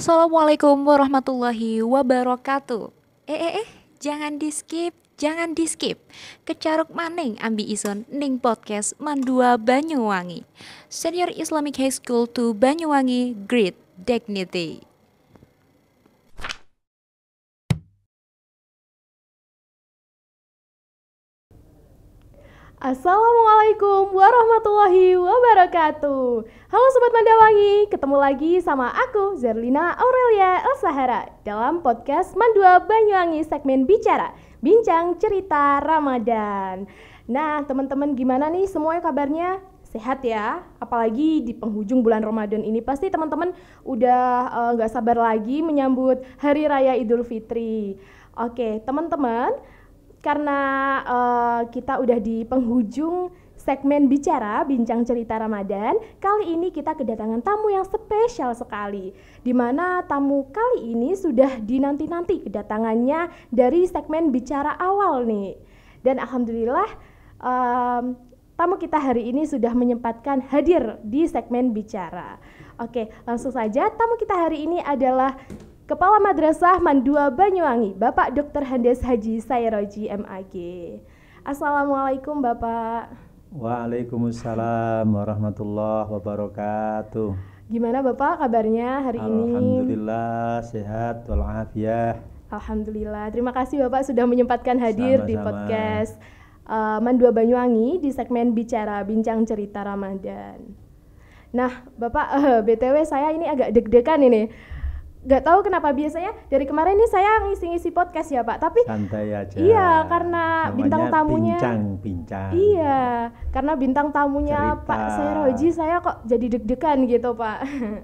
Assalamualaikum warahmatullahi wabarakatuh. Eh eh eh, jangan di skip, jangan di skip. Kecaruk maning ambi ison ning podcast Mandua Banyuwangi. Senior Islamic High School to Banyuwangi Great Dignity. Assalamualaikum warahmatullahi wabarakatuh Halo Sobat Mandawangi, ketemu lagi sama aku Zerlina Aurelia Elsahara Dalam podcast Mandua Banyuwangi segmen Bicara Bincang Cerita Ramadan Nah teman-teman gimana nih semua kabarnya? Sehat ya, apalagi di penghujung bulan Ramadan ini pasti teman-teman udah eh, nggak uh, sabar lagi menyambut Hari Raya Idul Fitri. Oke, teman-teman, karena uh, kita udah di penghujung segmen bicara bincang cerita Ramadan. Kali ini kita kedatangan tamu yang spesial sekali, di mana tamu kali ini sudah dinanti-nanti kedatangannya dari segmen bicara awal nih. Dan alhamdulillah um, tamu kita hari ini sudah menyempatkan hadir di segmen bicara. Oke, langsung saja tamu kita hari ini adalah Kepala Madrasah Mandua Banyuwangi, Bapak Dr. Handes Haji Sayroji MAG. Assalamualaikum Bapak. Waalaikumsalam warahmatullahi wabarakatuh. Gimana Bapak kabarnya hari Alhamdulillah, ini? Alhamdulillah sehat walafiat. Alhamdulillah. Terima kasih Bapak sudah menyempatkan hadir Sama-sama. di podcast uh, Mandua Banyuwangi di segmen Bicara Bincang Cerita Ramadan. Nah, Bapak, uh, eh, BTW saya ini agak deg-degan ini nggak tahu kenapa biasanya dari kemarin ini saya ngisi-ngisi podcast ya pak tapi santai aja iya karena Namanya bintang tamunya pincang pincang iya karena bintang tamunya Cerita. pak Seroji saya kok jadi deg-degan gitu pak hmm.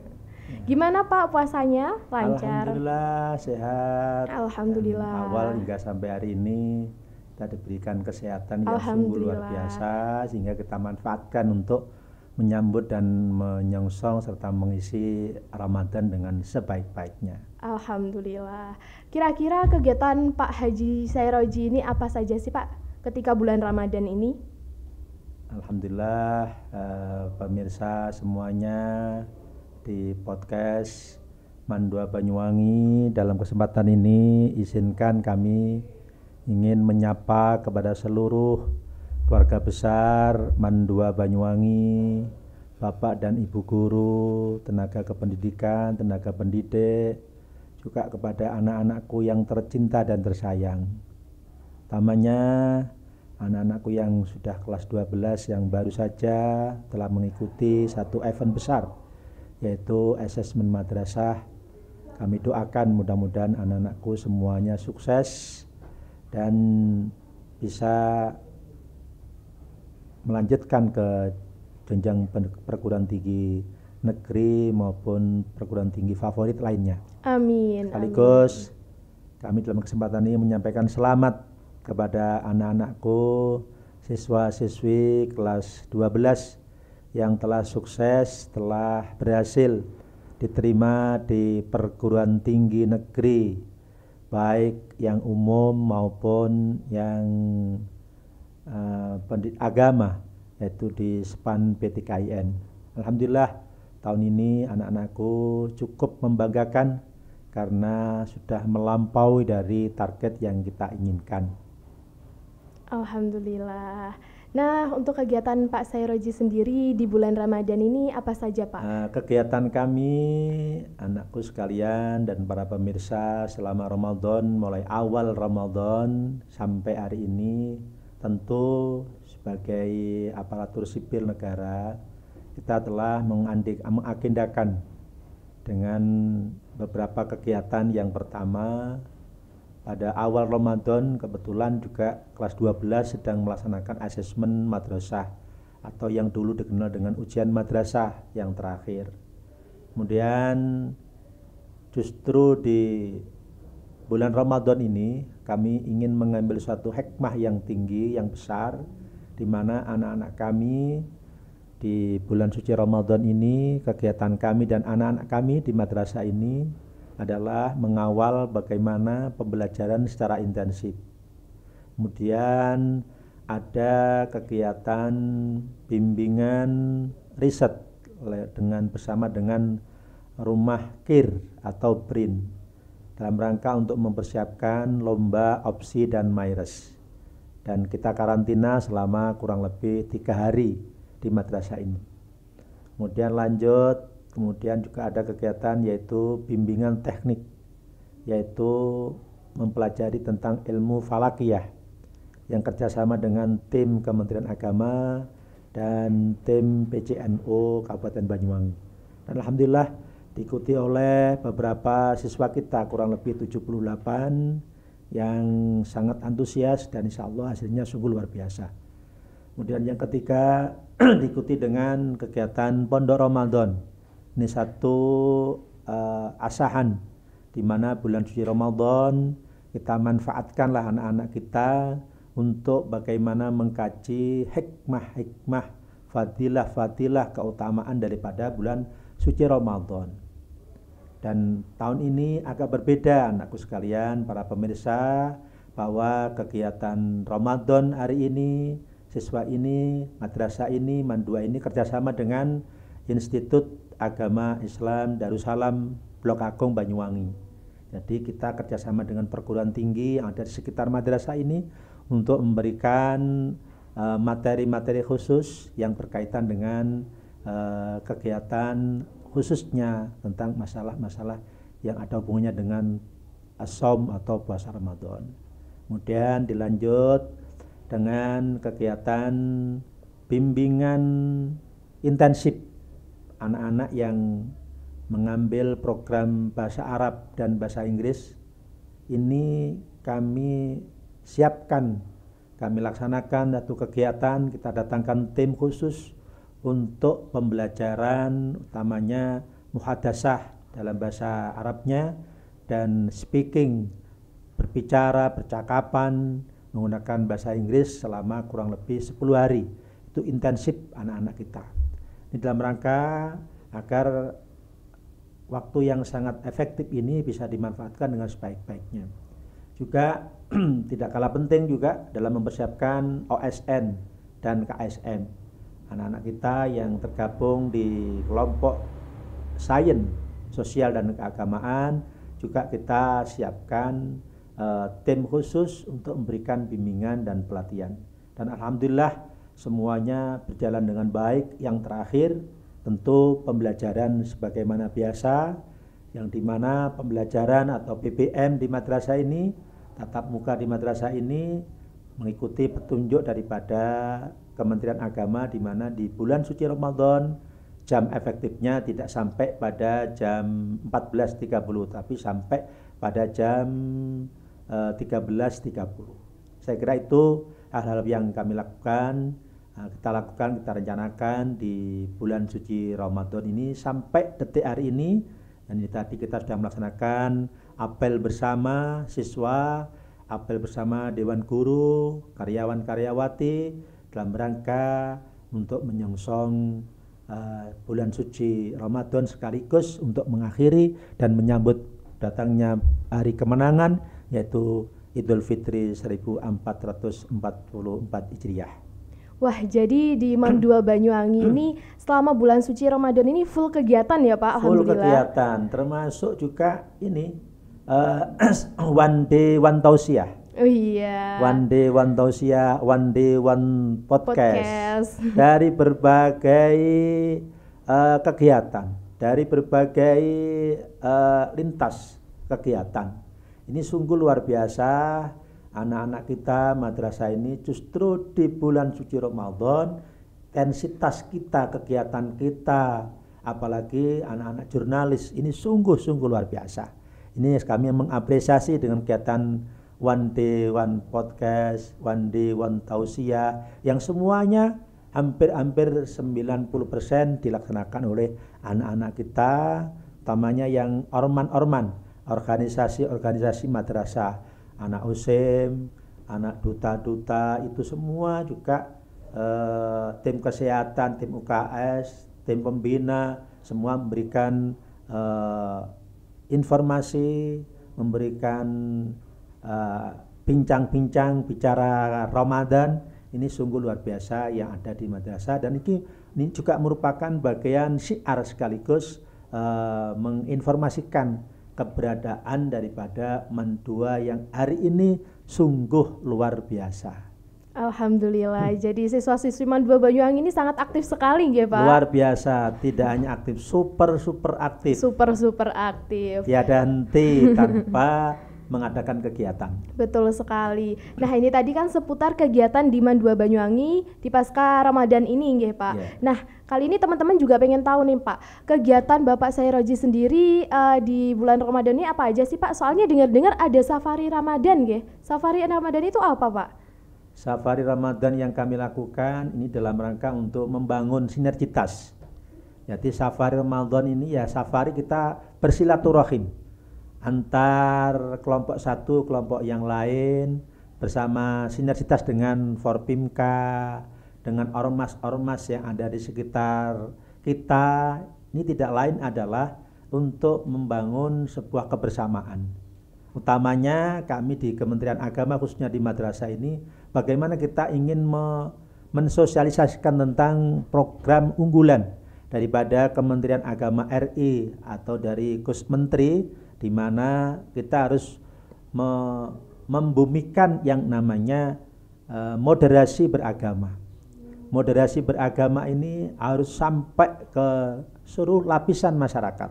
gimana pak puasanya lancar alhamdulillah sehat alhamdulillah Dan awal hingga sampai hari ini kita diberikan kesehatan yang sungguh luar biasa sehingga kita manfaatkan untuk menyambut dan menyongsong serta mengisi Ramadan dengan sebaik-baiknya. Alhamdulillah. Kira-kira kegiatan Pak Haji Sairoji ini apa saja sih Pak ketika bulan Ramadan ini? Alhamdulillah eh, pemirsa semuanya di podcast Mandua Banyuwangi dalam kesempatan ini izinkan kami ingin menyapa kepada seluruh keluarga besar Mandua Banyuwangi, Bapak dan Ibu guru, tenaga kependidikan, tenaga pendidik, juga kepada anak-anakku yang tercinta dan tersayang. Tamanya anak-anakku yang sudah kelas 12 yang baru saja telah mengikuti satu event besar yaitu asesmen madrasah. Kami doakan mudah-mudahan anak-anakku semuanya sukses dan bisa melanjutkan ke jenjang perguruan tinggi negeri maupun perguruan tinggi favorit lainnya. Amin. Sekaligus amin. kami dalam kesempatan ini menyampaikan selamat kepada anak-anakku, siswa-siswi kelas 12 yang telah sukses, telah berhasil diterima di perguruan tinggi negeri baik yang umum maupun yang uh, agama yaitu di Span PTKIN. Alhamdulillah tahun ini anak-anakku cukup membanggakan karena sudah melampaui dari target yang kita inginkan. Alhamdulillah. Nah, untuk kegiatan Pak Sairoji sendiri di bulan Ramadan ini apa saja, Pak? Nah, kegiatan kami, anakku sekalian dan para pemirsa selama Ramadan, mulai awal Ramadan sampai hari ini tentu sebagai aparatur sipil negara kita telah mengandik, mengagendakan dengan beberapa kegiatan yang pertama pada awal Ramadan kebetulan juga kelas 12 sedang melaksanakan asesmen madrasah atau yang dulu dikenal dengan ujian madrasah yang terakhir. Kemudian justru di bulan Ramadan ini kami ingin mengambil suatu hikmah yang tinggi, yang besar, di mana anak-anak kami di bulan suci Ramadan ini, kegiatan kami dan anak-anak kami di madrasah ini adalah mengawal bagaimana pembelajaran secara intensif. Kemudian ada kegiatan bimbingan riset dengan bersama dengan rumah kir atau BRIN dalam rangka untuk mempersiapkan lomba opsi dan MIRES. Dan kita karantina selama kurang lebih tiga hari di madrasah ini. Kemudian lanjut, kemudian juga ada kegiatan yaitu bimbingan teknik, yaitu mempelajari tentang ilmu falakiyah yang kerjasama dengan tim Kementerian Agama dan tim PCNU Kabupaten Banyuwangi. Dan Alhamdulillah diikuti oleh beberapa siswa kita kurang lebih 78 yang sangat antusias dan insya Allah hasilnya sungguh luar biasa. Kemudian yang ketiga diikuti dengan kegiatan Pondok Ramadan. Ini satu uh, asahan di mana bulan suci Ramadan kita manfaatkanlah anak-anak kita untuk bagaimana mengkaji hikmah-hikmah, fadilah-fadilah keutamaan daripada bulan suci Ramadan. Dan tahun ini agak berbeda anakku sekalian, para pemirsa, bahwa kegiatan Ramadan hari ini, siswa ini, madrasah ini, mandua ini kerjasama dengan Institut Agama Islam Darussalam Blok Agung Banyuwangi. Jadi kita kerjasama dengan perguruan tinggi yang ada di sekitar madrasah ini untuk memberikan eh, materi-materi uh, khusus yang berkaitan dengan uh, kegiatan khususnya tentang masalah-masalah yang ada hubungannya dengan asom atau puasa Ramadan. Kemudian dilanjut dengan kegiatan bimbingan intensif anak-anak yang mengambil program bahasa Arab dan bahasa Inggris ini kami siapkan kami laksanakan satu kegiatan kita datangkan tim khusus untuk pembelajaran utamanya muhadasah dalam bahasa Arabnya dan speaking berbicara, percakapan menggunakan bahasa Inggris selama kurang lebih 10 hari. Itu intensif anak-anak kita. Ini dalam rangka agar waktu yang sangat efektif ini bisa dimanfaatkan dengan sebaik-baiknya. Juga tidak kalah penting juga dalam mempersiapkan OSN dan KSM anak-anak kita yang tergabung di kelompok sains sosial dan keagamaan juga kita siapkan uh, tim khusus untuk memberikan bimbingan dan pelatihan dan alhamdulillah semuanya berjalan dengan baik yang terakhir tentu pembelajaran sebagaimana biasa yang dimana pembelajaran atau PBM di madrasah ini tatap muka di madrasah ini mengikuti petunjuk daripada Kementerian Agama di mana di bulan suci Ramadan jam efektifnya tidak sampai pada jam 14.30 tapi sampai pada jam eh, tiga 13.30. Saya kira itu hal-hal yang kami lakukan eh, kita lakukan, kita rencanakan di bulan suci Ramadan ini sampai detik hari ini dan ini tadi kita sudah melaksanakan apel bersama siswa, apel bersama dewan guru, karyawan-karyawati, dalam rangka untuk menyongsong uh, bulan suci Ramadan sekaligus untuk mengakhiri dan menyambut datangnya hari kemenangan yaitu Idul Fitri 1444 Hijriah. Wah, jadi di Imam Dua Banyuwangi ini selama bulan suci Ramadan ini full kegiatan ya Pak? Full kegiatan, termasuk juga ini uh, one day one tausiah Oh iya. One Day One Tausia, One Day One Podcast, podcast. dari berbagai uh, kegiatan, dari berbagai uh, lintas kegiatan. Ini sungguh luar biasa anak-anak kita madrasah ini justru di bulan suci Ramadan tensitas kita, kegiatan kita, apalagi anak-anak jurnalis ini sungguh-sungguh luar biasa. Ini kami mengapresiasi dengan kegiatan one day one podcast, one day one Tausia, yang semuanya hampir-hampir 90% dilaksanakan oleh anak-anak kita, utamanya yang orman-orman, organisasi-organisasi madrasah, anak usim, anak duta-duta itu semua juga eh, tim kesehatan, tim UKS, tim pembina semua memberikan eh, informasi, memberikan Eh, bincang-bincang uh, bicara Ramadan ini sungguh luar biasa yang ada di madrasah dan ini ini juga merupakan bagian syiar sekaligus uh, menginformasikan keberadaan daripada mendua yang hari ini sungguh luar biasa. Alhamdulillah. Hmm. Jadi siswa-siswi Mandua Banyuwangi ini sangat aktif sekali ya Pak. Luar biasa, tidak hanya aktif, super super aktif. Super super aktif. Tiada henti tanpa mengadakan kegiatan. Betul sekali. Nah ini tadi kan seputar kegiatan di Mandua Banyuwangi di pasca Ramadan ini nggih Pak. Yeah. Nah kali ini teman-teman juga pengen tahu nih Pak, kegiatan Bapak saya Roji sendiri uh, di bulan Ramadan ini apa aja sih Pak? Soalnya dengar-dengar ada safari Ramadan nggih. Safari Ramadan itu apa Pak? Safari Ramadan yang kami lakukan ini dalam rangka untuk membangun sinergitas. Jadi safari Ramadan ini ya safari kita bersilaturahim antar kelompok satu kelompok yang lain bersama sinergitas dengan Forpimka dengan ormas-ormas yang ada di sekitar kita ini tidak lain adalah untuk membangun sebuah kebersamaan. Utamanya kami di Kementerian Agama khususnya di madrasah ini bagaimana kita ingin me mensosialisasikan tentang program unggulan daripada Kementerian Agama RI atau dari Gus Menteri di mana kita harus me membumikan yang namanya uh, moderasi beragama. Moderasi beragama ini harus sampai ke seluruh lapisan masyarakat.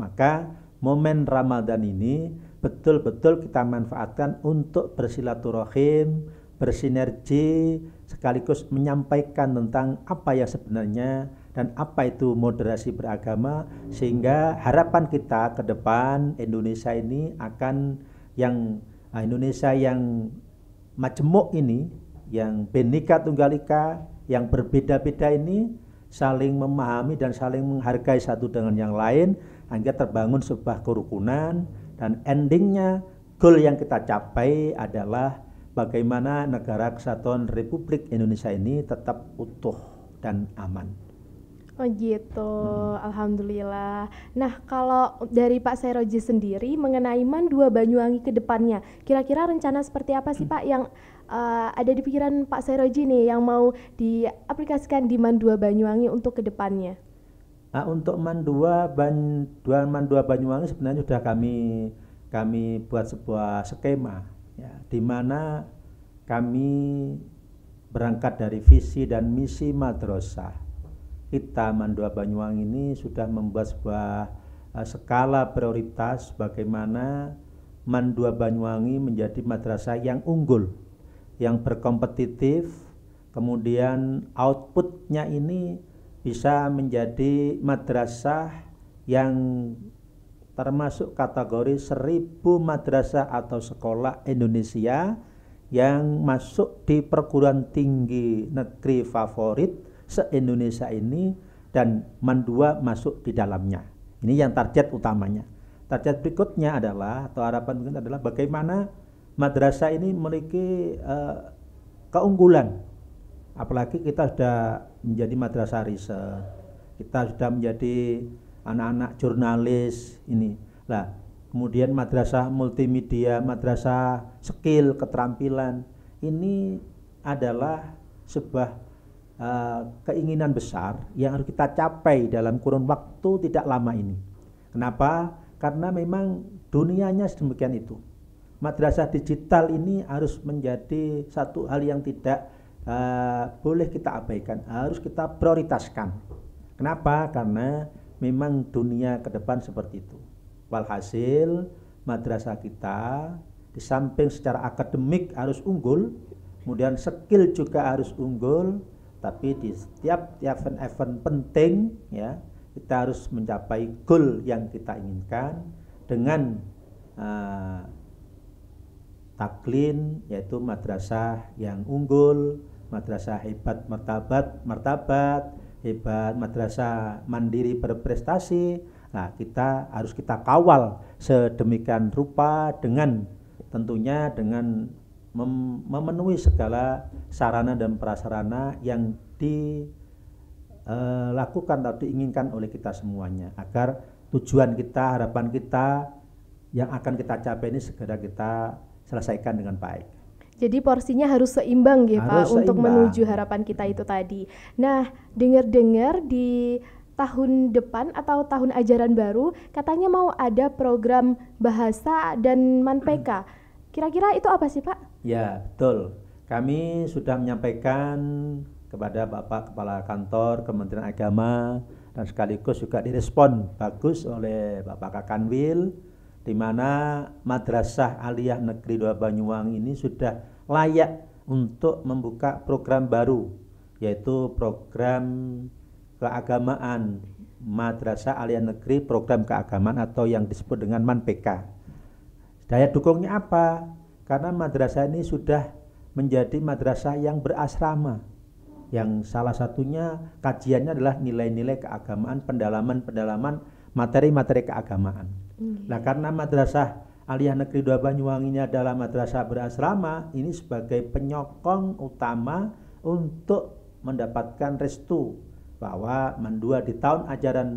Maka momen Ramadan ini betul-betul kita manfaatkan untuk bersilaturahim, bersinergi, sekaligus menyampaikan tentang apa yang sebenarnya dan apa itu moderasi beragama sehingga harapan kita ke depan Indonesia ini akan yang ah, Indonesia yang majemuk ini yang benika tunggal ika yang berbeda-beda ini saling memahami dan saling menghargai satu dengan yang lain hingga terbangun sebuah kerukunan dan endingnya goal yang kita capai adalah bagaimana negara kesatuan Republik Indonesia ini tetap utuh dan aman. Oh gitu, hmm. alhamdulillah. Nah kalau dari Pak Seroji sendiri mengenai Mandua Banyuwangi ke depannya, kira-kira rencana seperti apa sih Pak yang uh, ada di pikiran Pak Seroji nih yang mau diaplikasikan di Mandua Banyuwangi untuk ke depannya? Nah, untuk Mandua, Ban, dua Banyuwangi sebenarnya sudah kami kami buat sebuah skema ya, di mana kami berangkat dari visi dan misi madrasah kita Mandua Banyuwangi ini sudah membuat sebuah eh, skala prioritas bagaimana Mandua Banyuwangi menjadi madrasah yang unggul, yang berkompetitif, kemudian outputnya ini bisa menjadi madrasah yang termasuk kategori seribu madrasah atau sekolah Indonesia yang masuk di perguruan tinggi negeri favorit se-Indonesia ini dan Mandua masuk di dalamnya. Ini yang target utamanya. Target berikutnya adalah atau harapan mungkin adalah bagaimana madrasah ini memiliki uh, keunggulan. Apalagi kita sudah menjadi madrasah riset, kita sudah menjadi anak-anak jurnalis ini. Lah, kemudian madrasah multimedia, madrasah skill, keterampilan. Ini adalah sebuah Eh, keinginan besar yang harus kita capai dalam kurun waktu tidak lama ini. Kenapa? Karena memang dunianya sedemikian itu. Madrasah digital ini harus menjadi satu hal yang tidak uh, boleh kita abaikan, harus kita prioritaskan. Kenapa? Karena memang dunia ke depan seperti itu. Walhasil madrasah kita di samping secara akademik harus unggul, kemudian skill juga harus unggul, tapi di setiap event-event penting ya kita harus mencapai goal yang kita inginkan dengan uh, taklin yaitu madrasah yang unggul, madrasah hebat martabat martabat, hebat madrasah mandiri berprestasi. Nah, kita harus kita kawal sedemikian rupa dengan tentunya dengan mem memenuhi segala sarana dan prasarana yang dilakukan e, atau diinginkan oleh kita semuanya agar tujuan kita, harapan kita yang akan kita capai ini segera kita selesaikan dengan baik. Jadi porsinya harus seimbang ya harus Pak seimbang. untuk menuju harapan kita itu tadi. Nah, dengar-dengar di tahun depan atau tahun ajaran baru katanya mau ada program bahasa dan manpeka. Kira-kira itu apa sih Pak? Ya, betul. Kami sudah menyampaikan kepada Bapak Kepala Kantor Kementerian Agama dan sekaligus juga direspon bagus oleh Bapak Kakanwil di mana Madrasah Aliyah Negeri Dua Banyuwangi ini sudah layak untuk membuka program baru yaitu program keagamaan Madrasah Aliyah Negeri Program Keagamaan atau yang disebut dengan MANPK. Daya dukungnya apa? Karena madrasah ini sudah menjadi madrasah yang berasrama. Yang salah satunya kajiannya adalah nilai-nilai keagamaan, pendalaman-pendalaman materi-materi keagamaan. Okay. Nah, karena madrasah Aliyah Negeri Dua ini adalah madrasah berasrama, ini sebagai penyokong utama untuk mendapatkan restu bahwa mendua di tahun ajaran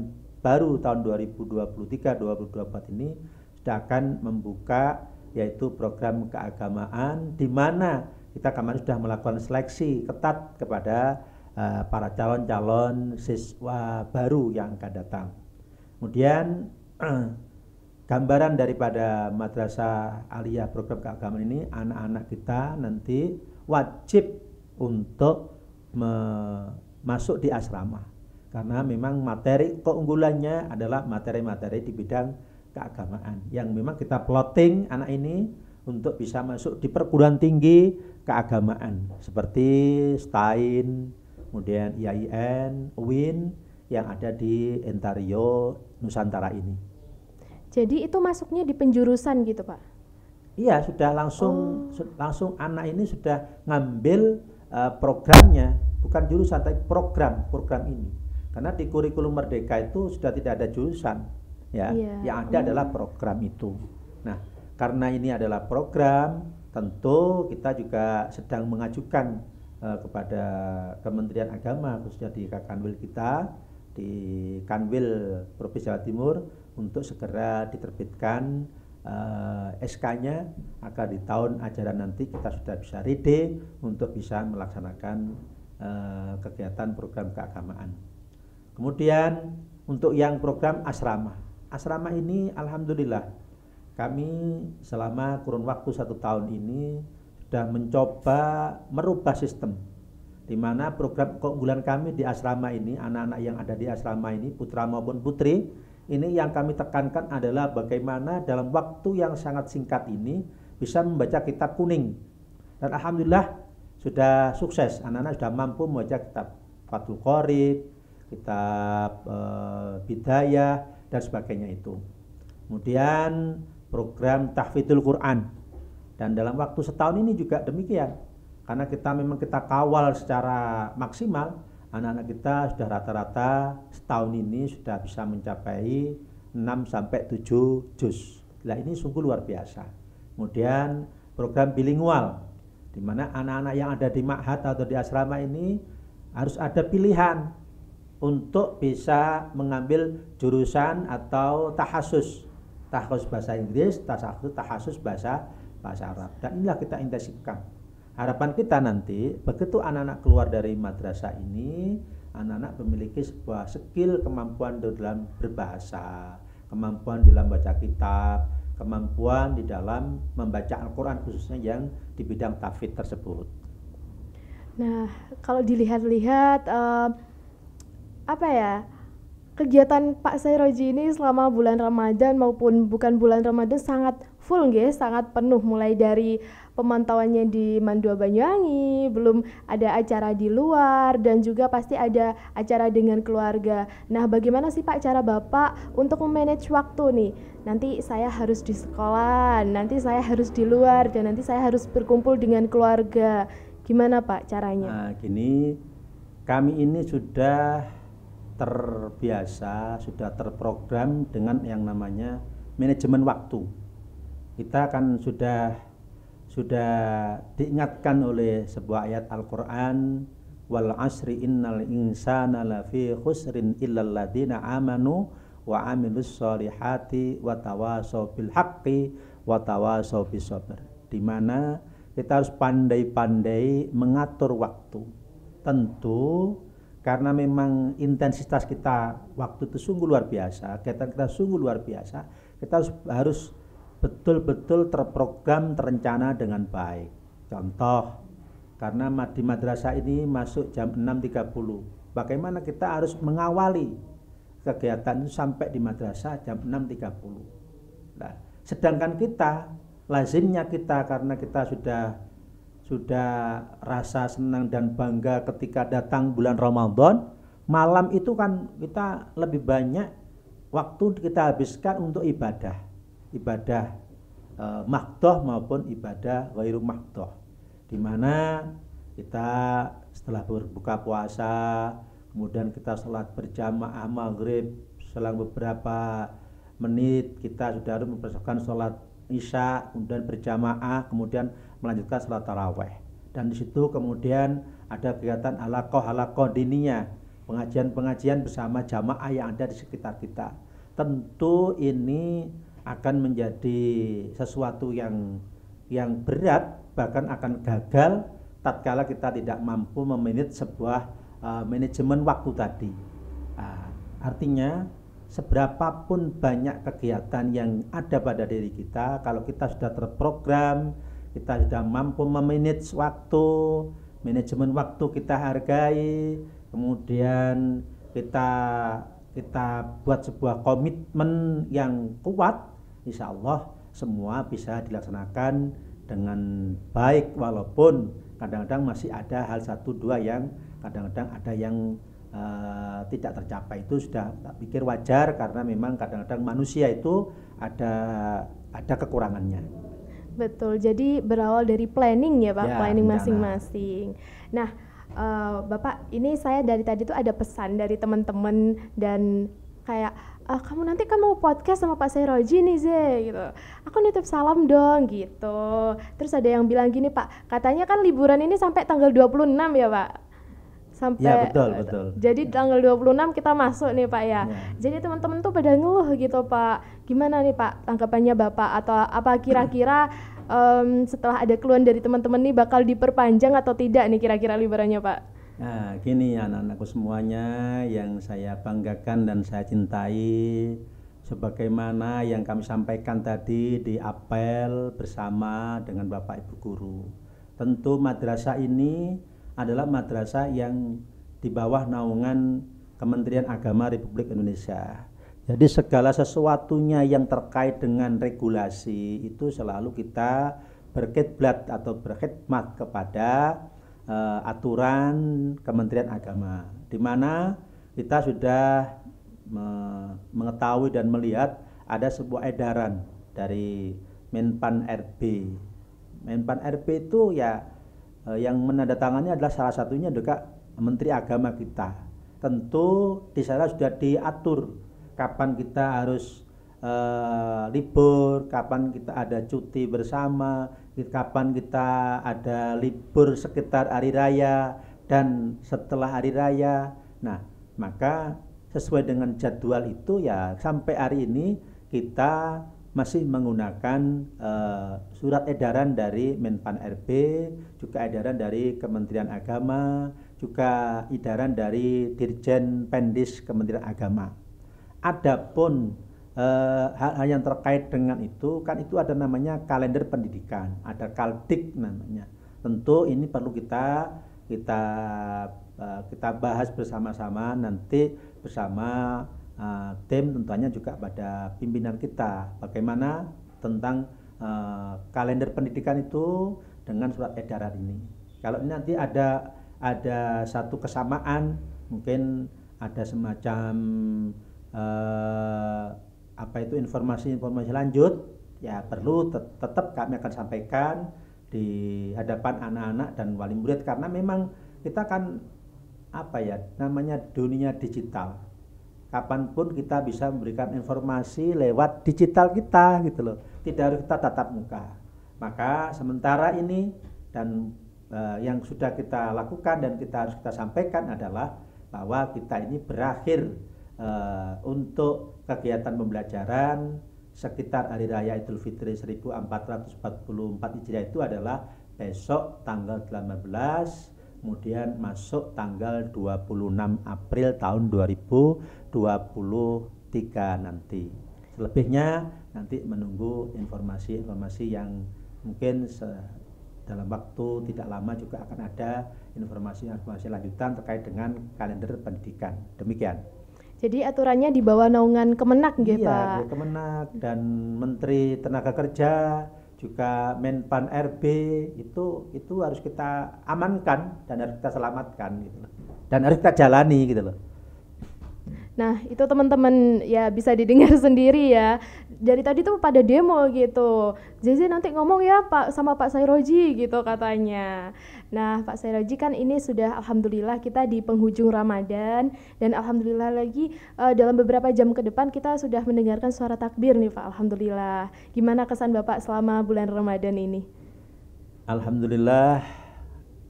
baru tahun 2023-2024 ini sudah akan membuka yaitu program keagamaan di mana kita kemarin sudah melakukan seleksi ketat kepada uh, para calon-calon siswa baru yang akan datang. Kemudian gambaran daripada madrasah aliyah program keagamaan ini anak-anak kita nanti wajib untuk masuk di asrama karena memang materi keunggulannya adalah materi-materi di bidang keagamaan yang memang kita plotting anak ini untuk bisa masuk di perguruan tinggi keagamaan seperti Stein, kemudian IAIN, UIN yang ada di Entario Nusantara ini. Jadi itu masuknya di penjurusan gitu, Pak? Iya, sudah langsung oh. langsung anak ini sudah ngambil uh, programnya, bukan jurusan tapi program, program ini. Karena di kurikulum merdeka itu sudah tidak ada jurusan ya. Yeah. Yang ada adalah program itu. Nah, karena ini adalah program, tentu kita juga sedang mengajukan uh, kepada Kementerian Agama khususnya di Kanwil kita di Kanwil Provinsi Jawa Timur untuk segera diterbitkan uh, eh, SK-nya agar di tahun ajaran nanti kita sudah bisa ready untuk bisa melaksanakan uh, kegiatan program keagamaan. Kemudian untuk yang program asrama Asrama ini alhamdulillah kami selama kurun waktu satu tahun ini sudah mencoba merubah sistem di mana program keunggulan kami di asrama ini, anak-anak yang ada di asrama ini, putra maupun putri, ini yang kami tekankan adalah bagaimana dalam waktu yang sangat singkat ini bisa membaca kitab kuning. Dan alhamdulillah sudah sukses, anak-anak sudah mampu membaca kitab Fathul Qorib, kitab e, Bidayah, dan sebagainya itu. Kemudian program tahfidul Quran dan dalam waktu setahun ini juga demikian karena kita memang kita kawal secara maksimal anak-anak kita sudah rata-rata setahun ini sudah bisa mencapai 6 sampai 7 juz. Nah ini sungguh luar biasa. Kemudian program bilingual di mana anak-anak yang ada di makhat atau di asrama ini harus ada pilihan untuk bisa mengambil jurusan atau tahasus tahasus bahasa Inggris tahasus tahasus bahasa bahasa Arab dan inilah kita intensifkan harapan kita nanti begitu anak-anak keluar dari madrasah ini anak-anak memiliki sebuah skill kemampuan dalam berbahasa kemampuan dalam baca kitab kemampuan di dalam membaca Al-Quran khususnya yang di bidang tafid tersebut nah kalau dilihat-lihat eh, apa ya kegiatan Pak Sairoji ini selama bulan Ramadan maupun bukan bulan Ramadan sangat full guys sangat penuh mulai dari pemantauannya di Mandua Banyuwangi, belum ada acara di luar dan juga pasti ada acara dengan keluarga. Nah, bagaimana sih Pak cara Bapak untuk memanage waktu nih? Nanti saya harus di sekolah, nanti saya harus di luar dan nanti saya harus berkumpul dengan keluarga. Gimana Pak caranya? Nah, gini, kami ini sudah terbiasa, sudah terprogram dengan yang namanya manajemen waktu. Kita kan sudah sudah diingatkan oleh sebuah ayat Al-Qur'an wal asri innal insana lafi khusrin illal ladina amanu wa amilus solihati wa tawasaw bil haqqi wa tawasaw bis sabr. Di mana kita harus pandai-pandai mengatur waktu. Tentu karena memang intensitas kita waktu itu sungguh luar biasa, kegiatan kita sungguh luar biasa, kita harus betul-betul terprogram, terencana dengan baik. Contoh, karena di madrasah ini masuk jam 6.30, bagaimana kita harus mengawali kegiatan itu sampai di madrasah jam 6.30. Nah, sedangkan kita, lazimnya kita karena kita sudah sudah rasa senang dan bangga ketika datang bulan Ramadan, malam itu kan kita lebih banyak waktu kita habiskan untuk ibadah. Ibadah e, eh, makdoh maupun ibadah wairu makdoh. Di mana kita setelah berbuka puasa, kemudian kita sholat berjamaah maghrib selang beberapa menit kita sudah harus mempersiapkan sholat isya, kemudian berjamaah, kemudian melanjutkan sholat taraweh. Dan di situ kemudian ada kegiatan halakoh-halakoh dininya, pengajian-pengajian bersama jamaah yang ada di sekitar kita. Tentu ini akan menjadi sesuatu yang yang berat bahkan akan gagal tatkala kita tidak mampu memanage sebuah uh, manajemen waktu tadi. Uh, artinya seberapapun banyak kegiatan yang ada pada diri kita, kalau kita sudah terprogram, kita sudah mampu memanage waktu manajemen waktu kita hargai kemudian kita kita buat sebuah komitmen yang kuat insya Allah semua bisa dilaksanakan dengan baik walaupun kadang-kadang masih ada hal satu dua yang kadang-kadang ada yang uh, tidak tercapai itu sudah tak pikir wajar karena memang kadang-kadang manusia itu ada ada kekurangannya. Betul. Jadi berawal dari planning ya, Pak, ya, planning masing-masing. Nah, uh, Bapak, ini saya dari tadi tuh ada pesan dari teman-teman dan kayak uh, kamu nanti kan mau podcast sama Pak Seroji nih ze gitu aku nitip salam dong gitu terus ada yang bilang gini Pak katanya kan liburan ini sampai tanggal 26 ya Pak sampai ya, betul, betul. jadi tanggal 26 kita masuk nih Pak ya. ya. Jadi teman-teman tuh pada ngeluh gitu Pak. Gimana nih Pak tanggapannya Bapak atau apa kira-kira um, setelah ada keluhan dari teman-teman nih bakal diperpanjang atau tidak nih kira-kira liburannya Pak? Nah, gini anak-anakku semuanya yang saya banggakan dan saya cintai sebagaimana yang kami sampaikan tadi di apel bersama dengan Bapak Ibu guru. Tentu madrasah ini adalah madrasah yang di bawah naungan Kementerian Agama Republik Indonesia. Jadi segala sesuatunya yang terkait dengan regulasi itu selalu kita berkiblat atau berkhidmat kepada uh, aturan Kementerian Agama. Di mana kita sudah me mengetahui dan melihat ada sebuah edaran dari Menpan RB. Menpan RB itu ya Eh, yang menandatangani adalah salah satunya dekat Menteri Agama kita. Tentu di sana sudah diatur kapan kita harus eh, libur, kapan kita ada cuti bersama, kapan kita ada libur sekitar hari raya dan setelah hari raya. Nah, maka sesuai dengan jadwal itu ya sampai hari ini kita masih menggunakan uh, surat edaran dari Menpan RB, juga edaran dari Kementerian Agama, juga edaran dari Dirjen Pendis Kementerian Agama. Adapun hal eh, hal-hal yang terkait dengan itu kan itu ada namanya kalender pendidikan, ada Kaldik namanya. Tentu ini perlu kita kita uh, kita bahas bersama-sama nanti bersama uh, tim tentunya juga pada pimpinan kita bagaimana tentang uh, kalender pendidikan itu dengan surat edaran ini. Kalau ini nanti ada ada satu kesamaan mungkin ada semacam uh, apa itu informasi-informasi lanjut ya perlu te tetap kami akan sampaikan di hadapan anak-anak dan wali murid karena memang kita kan apa ya namanya dunia digital kapanpun kita bisa memberikan informasi lewat digital kita gitu loh tidak harus kita tatap muka maka sementara ini dan e, yang sudah kita lakukan dan kita harus kita sampaikan adalah bahwa kita ini berakhir e, untuk kegiatan pembelajaran sekitar hari raya Idul Fitri 1444 Hijriah itu adalah besok tanggal 18 kemudian masuk tanggal 26 April tahun 2000. 23 nanti. Selebihnya nanti menunggu informasi-informasi yang mungkin dalam waktu tidak lama juga akan ada informasi-informasi lanjutan terkait dengan kalender pendidikan. Demikian. Jadi aturannya di bawah naungan Kemenak gitu iya, Pak. Iya, Kemenak dan Menteri Tenaga Kerja juga Menpan RB itu itu harus kita amankan dan harus kita selamatkan gitu loh. Dan harus kita jalani gitu loh. Nah, itu teman-teman ya bisa didengar sendiri ya. Jadi tadi tuh pada demo gitu. JJ nanti ngomong ya Pak sama Pak Sairoji gitu katanya. Nah, Pak Sairoji kan ini sudah alhamdulillah kita di penghujung Ramadan dan alhamdulillah lagi uh, dalam beberapa jam ke depan kita sudah mendengarkan suara takbir nih Pak alhamdulillah. Gimana kesan Bapak selama bulan Ramadan ini? Alhamdulillah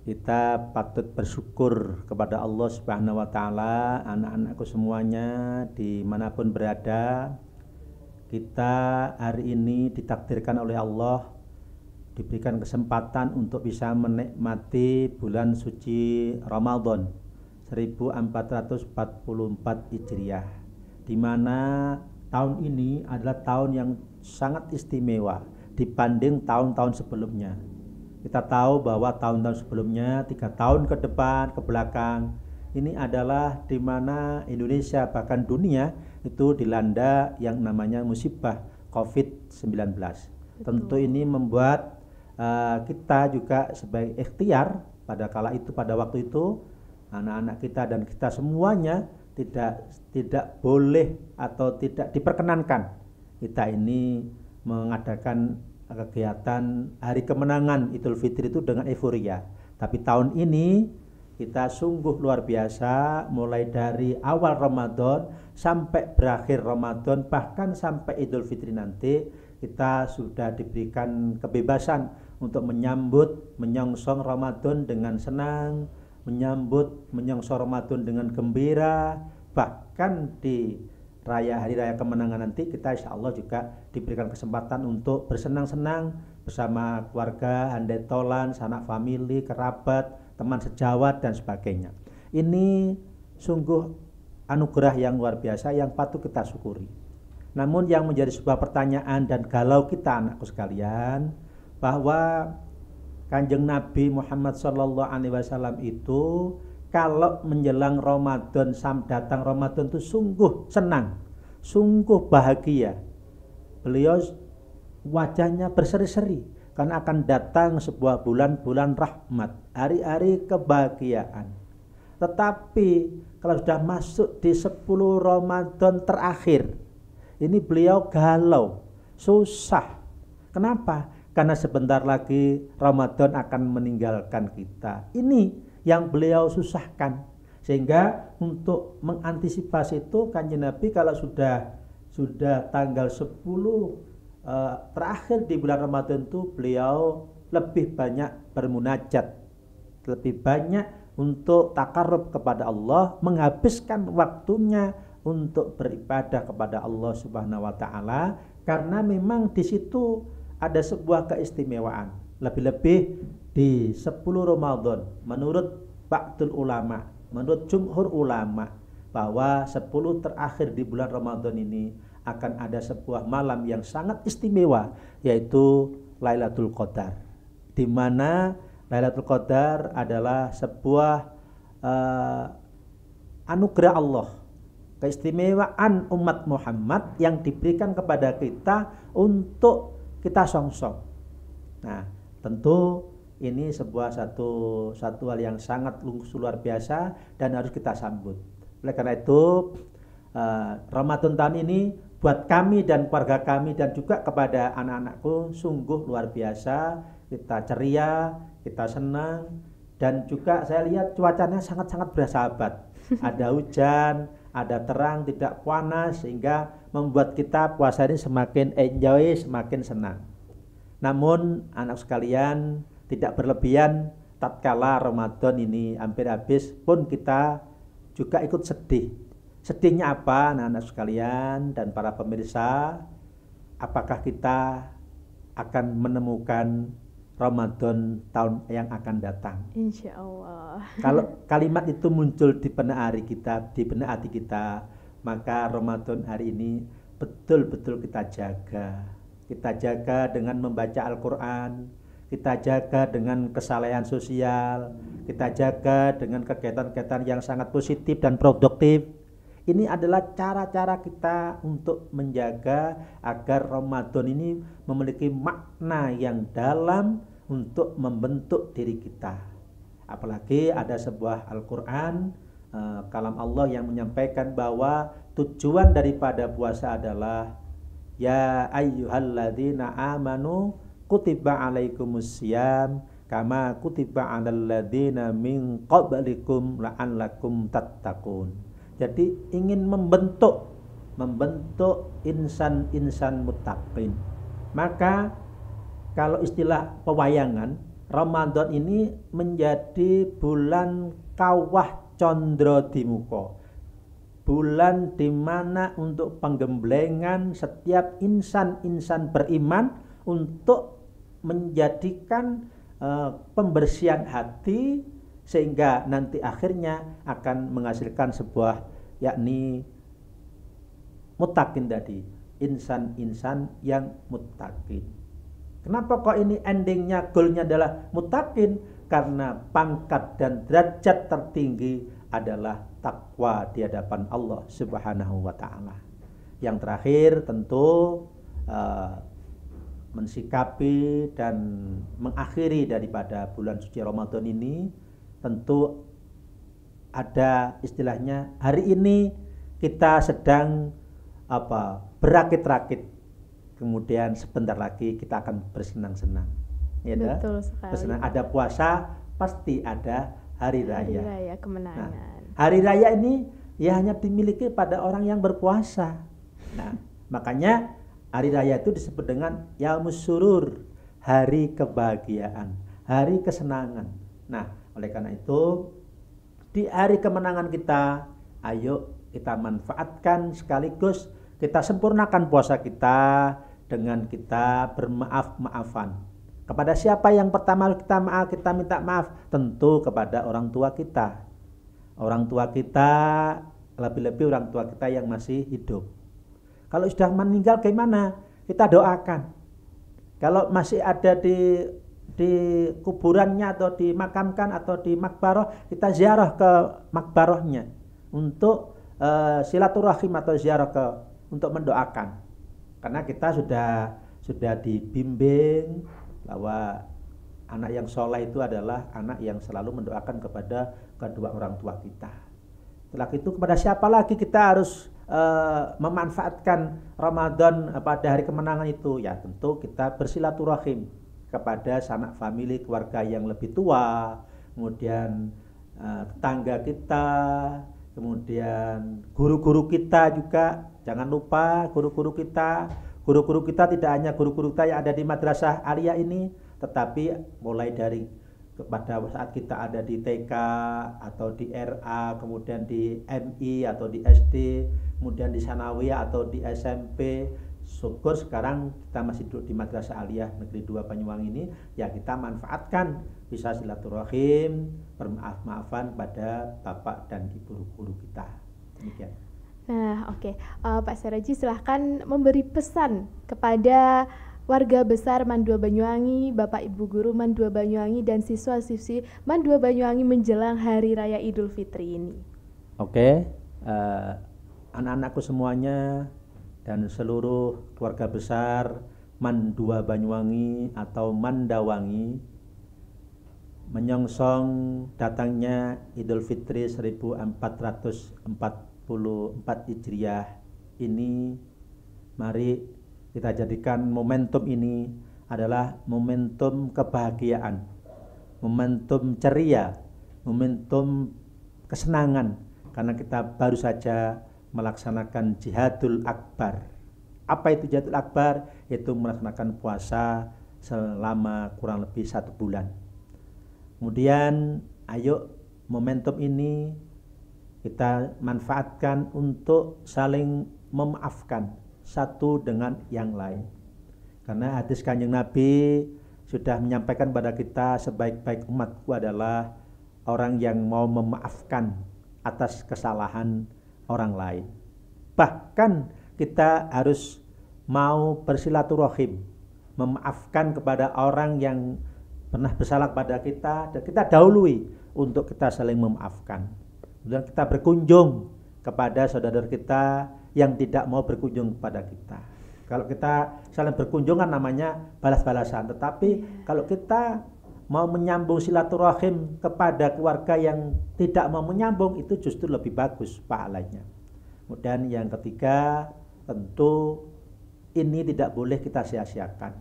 kita patut bersyukur kepada Allah Subhanahu wa taala, anak-anakku semuanya dimanapun berada. Kita hari ini ditakdirkan oleh Allah diberikan kesempatan untuk bisa menikmati bulan suci Ramadan 1444 Hijriah di mana tahun ini adalah tahun yang sangat istimewa dibanding tahun-tahun sebelumnya kita tahu bahwa tahun-tahun sebelumnya, tiga tahun ke depan, ke belakang, ini adalah di mana Indonesia bahkan dunia itu dilanda yang namanya musibah COVID-19. Tentu ini membuat uh, kita juga sebagai ikhtiar pada kala itu pada waktu itu anak-anak kita dan kita semuanya tidak tidak boleh atau tidak diperkenankan kita ini mengadakan kegiatan hari kemenangan Idul Fitri itu dengan euforia. Tapi tahun ini kita sungguh luar biasa mulai dari awal Ramadan sampai berakhir Ramadan bahkan sampai Idul Fitri nanti kita sudah diberikan kebebasan untuk menyambut menyongsong Ramadan dengan senang, menyambut menyongsong Ramadan dengan gembira, bahkan di raya hari raya kemenangan nanti kita insya Allah juga diberikan kesempatan untuk bersenang-senang bersama keluarga, andai tolan, sanak famili, kerabat, teman sejawat dan sebagainya. Ini sungguh anugerah yang luar biasa yang patut kita syukuri. Namun yang menjadi sebuah pertanyaan dan galau kita anakku sekalian bahwa Kanjeng Nabi Muhammad Shallallahu Alaihi Wasallam itu kalau menjelang Ramadan sam datang Ramadan itu sungguh senang, sungguh bahagia. Beliau wajahnya berseri-seri karena akan datang sebuah bulan-bulan rahmat, hari-hari kebahagiaan. Tetapi kalau sudah masuk di 10 Ramadan terakhir, ini beliau galau, susah. Kenapa? Karena sebentar lagi Ramadan akan meninggalkan kita. Ini yang beliau susahkan. Sehingga untuk mengantisipasi itu Kanjeng Nabi kalau sudah sudah tanggal 10 eh, terakhir di bulan Ramadan itu beliau lebih banyak bermunajat, lebih banyak untuk takarub kepada Allah, menghabiskan waktunya untuk beribadah kepada Allah Subhanahu wa taala karena memang di situ ada sebuah keistimewaan. Lebih-lebih di 10 Ramadan menurut Ba'dul ulama, menurut jumhur ulama bahwa 10 terakhir di bulan Ramadan ini akan ada sebuah malam yang sangat istimewa yaitu Lailatul Qadar. Di mana Lailatul Qadar adalah sebuah uh, anugerah Allah keistimewaan umat Muhammad yang diberikan kepada kita untuk kita songsong. Nah, tentu ini sebuah satu satu hal yang sangat luar biasa dan harus kita sambut. Oleh karena itu, eh, Ramadan tahun ini buat kami dan keluarga kami dan juga kepada anak-anakku sungguh luar biasa. Kita ceria, kita senang, dan juga saya lihat cuacanya sangat-sangat bersahabat. Ada hujan, ada terang, tidak panas sehingga membuat kita puasa ini semakin enjoy, semakin senang. Namun anak sekalian tidak berlebihan tatkala Ramadan ini hampir habis pun kita juga ikut sedih. Sedihnya apa anak-anak sekalian dan para pemirsa? Apakah kita akan menemukan Ramadan tahun yang akan datang. Insya Allah. Kalau kalimat itu muncul di benak hari kita, di benak hati kita, maka Ramadan hari ini betul-betul kita jaga. Kita jaga dengan membaca Al-Quran, kita jaga dengan kesalahan sosial, kita jaga dengan kegiatan-kegiatan yang sangat positif dan produktif. Ini adalah cara-cara kita untuk menjaga agar Ramadan ini memiliki makna yang dalam untuk membentuk diri kita. Apalagi ada sebuah Al-Quran, eh, kalam Allah yang menyampaikan bahwa tujuan daripada puasa adalah Ya ayyuhalladzina amanu kutiba alaikumus siyam kama kutiba alal ladina min qablikum la'allakum tattaqun. Jadi ingin membentuk membentuk insan-insan mutakin. Maka kalau istilah pewayangan, Ramadan ini menjadi bulan kawah condro dimuko. Bulan di mana untuk penggemblengan setiap insan-insan beriman untuk menjadikan uh, pembersihan hati sehingga nanti akhirnya akan menghasilkan sebuah yakni mutakin tadi insan-insan yang mutakin. Kenapa kok ini endingnya goalnya adalah mutakin? Karena pangkat dan derajat tertinggi adalah takwa di hadapan Allah Subhanahu wa taala. Yang terakhir tentu uh, mensikapi dan mengakhiri daripada bulan suci Ramadan ini tentu ada istilahnya hari ini kita sedang apa berakit-rakit kemudian sebentar lagi kita akan bersenang-senang ya Betul sekali. bersenang ada puasa pasti ada hari raya hari raya nah, kemenangan nah, hari raya ini ya hanya dimiliki pada orang yang berpuasa nah makanya Hari raya itu disebut dengan Yaumus Surur, hari kebahagiaan, hari kesenangan. Nah, oleh karena itu di hari kemenangan kita, ayo kita manfaatkan sekaligus kita sempurnakan puasa kita dengan kita bermaaf-maafan. Kepada siapa yang pertama kita maaf, kita minta maaf? Tentu kepada orang tua kita. Orang tua kita, lebih-lebih orang tua kita yang masih hidup. Kalau sudah meninggal gimana? Kita doakan. Kalau masih ada di di kuburannya atau dimakamkan atau di makbaroh, kita ziarah ke makbarohnya untuk uh, silaturahim atau ziarah ke untuk mendoakan. Karena kita sudah sudah dibimbing bahwa anak yang soleh itu adalah anak yang selalu mendoakan kepada kedua orang tua kita. Setelah itu kepada siapa lagi kita harus Eh, memanfaatkan Ramadan eh, pada hari kemenangan itu ya tentu kita bersilaturahim kepada sanak famili keluarga yang lebih tua, kemudian eh, tetangga kita, kemudian guru-guru kita juga jangan lupa guru-guru kita, guru-guru kita tidak hanya guru-guru kita yang ada di madrasah Arya ini, tetapi mulai dari pada saat kita ada di TK atau di RA, kemudian di MI atau di SD, kemudian di Sanawi atau di SMP, syukur sekarang kita masih duduk di Madrasah Aliyah Negeri 2 Banyuwangi ini, ya kita manfaatkan bisa silaturahim, permaaf-maafan pada bapak dan ibu guru kita. Demikian. Nah, oke. Okay. Uh, eh, Pak Seraji silahkan memberi pesan kepada warga besar Mandua Banyuwangi, Bapak Ibu Guru Mandua Banyuwangi dan siswa-siswi Mandua Banyuwangi menjelang Hari Raya Idul Fitri ini? Oke, uh, anak-anakku semuanya dan seluruh keluarga besar Mandua Banyuwangi atau Mandawangi menyongsong datangnya Idul Fitri 1444 Hijriah ini mari kita jadikan momentum ini adalah momentum kebahagiaan, momentum ceria, momentum kesenangan karena kita baru saja melaksanakan jihadul akbar. Apa itu jihadul akbar? Itu melaksanakan puasa selama kurang lebih satu bulan. Kemudian ayo momentum ini kita manfaatkan untuk saling memaafkan satu dengan yang lain. Karena hadis kanjeng Nabi sudah menyampaikan pada kita sebaik-baik umatku adalah orang yang mau memaafkan atas kesalahan orang lain. Bahkan kita harus mau bersilaturahim, memaafkan kepada orang yang pernah bersalah kepada kita dan kita dahului untuk kita saling memaafkan. Kemudian kita berkunjung kepada saudara kita yang tidak mau berkunjung kepada kita. Kalau kita saling berkunjungan namanya balas-balasan. Tetapi kalau kita mau menyambung silaturahim kepada keluarga yang tidak mau menyambung itu justru lebih bagus pahalanya. Kemudian yang ketiga tentu ini tidak boleh kita sia-siakan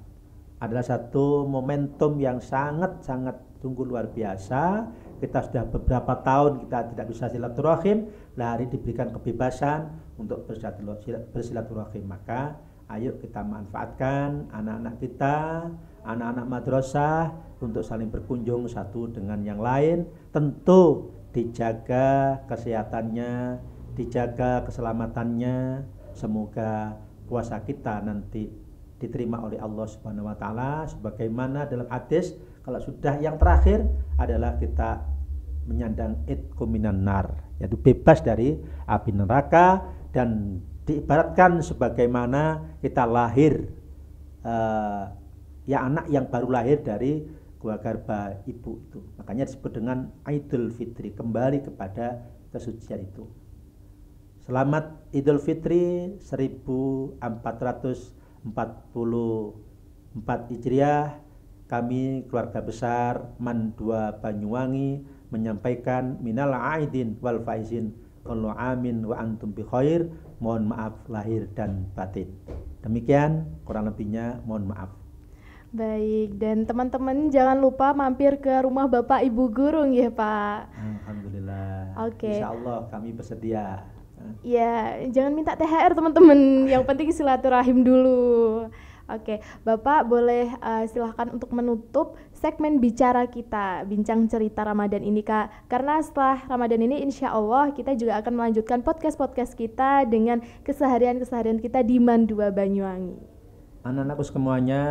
adalah satu momentum yang sangat-sangat sungguh luar biasa kita sudah beberapa tahun kita tidak bisa silaturahim, lah hari diberikan kebebasan untuk bersilaturahim. Maka ayo kita manfaatkan anak-anak kita, anak-anak madrasah untuk saling berkunjung satu dengan yang lain. Tentu dijaga kesehatannya, dijaga keselamatannya. Semoga puasa kita nanti diterima oleh Allah Subhanahu wa taala sebagaimana dalam hadis kalau sudah yang terakhir adalah kita menyandang et kominan nar yaitu bebas dari api neraka dan diibaratkan sebagaimana kita lahir uh, ya anak yang baru lahir dari gua garba ibu itu makanya disebut dengan Idul Fitri kembali kepada kesucian itu Selamat Idul Fitri 1444 Hijriah kami keluarga besar Mandua Banyuwangi menyampaikan minal aidin wal faizin kullu amin wa antum bi khair mohon maaf lahir dan batin demikian kurang lebihnya mohon maaf Baik, dan teman-teman jangan lupa mampir ke rumah Bapak Ibu guru ya Pak. Alhamdulillah. Oke. Okay. Insya kami bersedia. Ya, jangan minta THR teman-teman. Yang penting silaturahim dulu. Oke, Bapak boleh uh, silahkan untuk menutup segmen bicara kita, bincang cerita Ramadan ini Kak. Karena setelah Ramadan ini insya Allah kita juga akan melanjutkan podcast-podcast kita dengan keseharian-keseharian kita di Mandua Banyuwangi. Anak-anakku semuanya,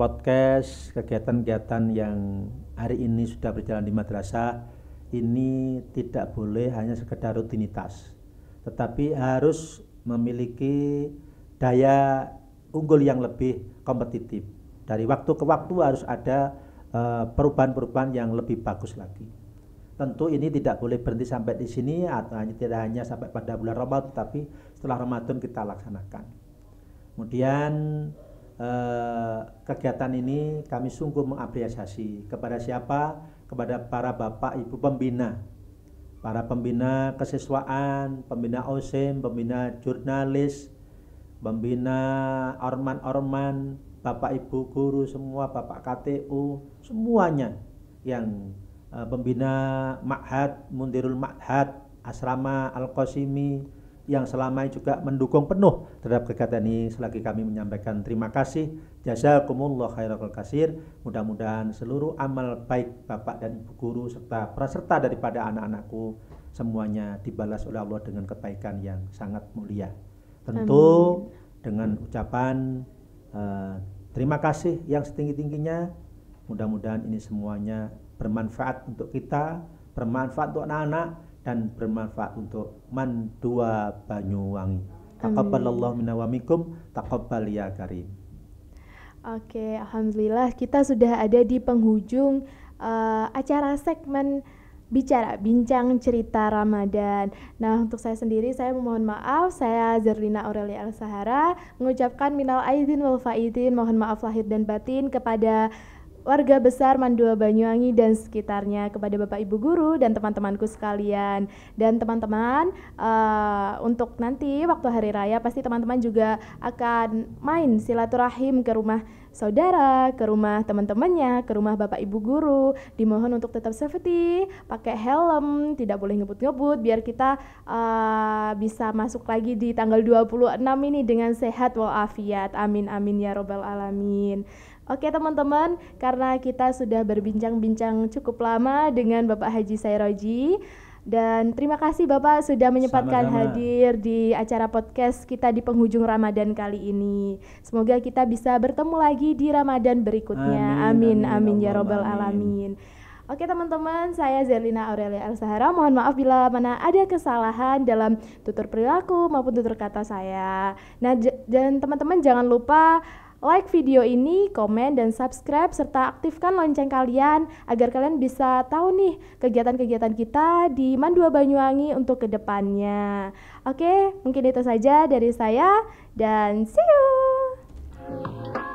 podcast, kegiatan-kegiatan yang hari ini sudah berjalan di madrasah, ini tidak boleh hanya sekedar rutinitas, tetapi harus memiliki daya unggul yang lebih kompetitif. Dari waktu ke waktu harus ada eh, perubahan-perubahan yang lebih bagus lagi. Tentu ini tidak boleh berhenti sampai di sini atau hanya tidak hanya sampai pada bulan Ramadan tetapi setelah Ramadan kita laksanakan. Kemudian eh, kegiatan ini kami sungguh mengapresiasi kepada siapa? Kepada para bapak ibu pembina para pembina kesiswaan, pembina OSIM, pembina jurnalis, pembina orman-orman bapak ibu guru semua bapak KTU semuanya yang e, eh, pembina makhat mundirul makhat asrama al qasimi yang selama ini juga mendukung penuh terhadap kegiatan ini selagi kami menyampaikan terima kasih jazakumullah khairul kasir mudah-mudahan seluruh amal baik bapak dan ibu guru serta peserta daripada anak-anakku semuanya dibalas oleh Allah dengan kebaikan yang sangat mulia Tentu Amin. dengan ucapan uh, terima kasih yang setinggi-tingginya. Mudah-mudahan ini semuanya bermanfaat untuk kita, bermanfaat untuk anak-anak dan bermanfaat untuk Mandua Banyuwangi. Taqabbalallahu minna wa minkum, taqabbal ya karim. Oke, alhamdulillah kita sudah ada di penghujung uh, acara segmen bicara, bincang cerita Ramadan. Nah, untuk saya sendiri saya mohon maaf, saya Zerlina Aurelia Al Sahara mengucapkan minal aidin wal faizin, mohon maaf lahir dan batin kepada warga besar Mandua Banyuwangi dan sekitarnya kepada Bapak Ibu guru dan teman-temanku sekalian dan teman-teman uh, untuk nanti waktu hari raya pasti teman-teman juga akan main silaturahim ke rumah saudara, ke rumah teman-temannya, ke rumah Bapak Ibu guru. Dimohon untuk tetap safety, pakai helm, tidak boleh ngebut-ngebut biar kita uh, bisa masuk lagi di tanggal 26 ini dengan sehat walafiat. Amin amin ya robbal alamin. Oke teman-teman, karena kita sudah berbincang-bincang cukup lama dengan Bapak Haji Sairoji dan terima kasih Bapak sudah menyempatkan Sama-sama. hadir di acara podcast kita di penghujung Ramadan kali ini. Semoga kita bisa bertemu lagi di Ramadan berikutnya. Amin amin, amin, amin ya robbal alamin. Oke teman-teman, saya Zerlina Aurelia Elsahara. Mohon maaf bila mana ada kesalahan dalam tutur perilaku maupun tutur kata saya. Nah, dan teman-teman jangan lupa like video ini, komen dan subscribe serta aktifkan lonceng kalian agar kalian bisa tahu nih kegiatan-kegiatan kita di Mandua Banyuwangi untuk kedepannya. Oke, mungkin itu saja dari saya dan see you.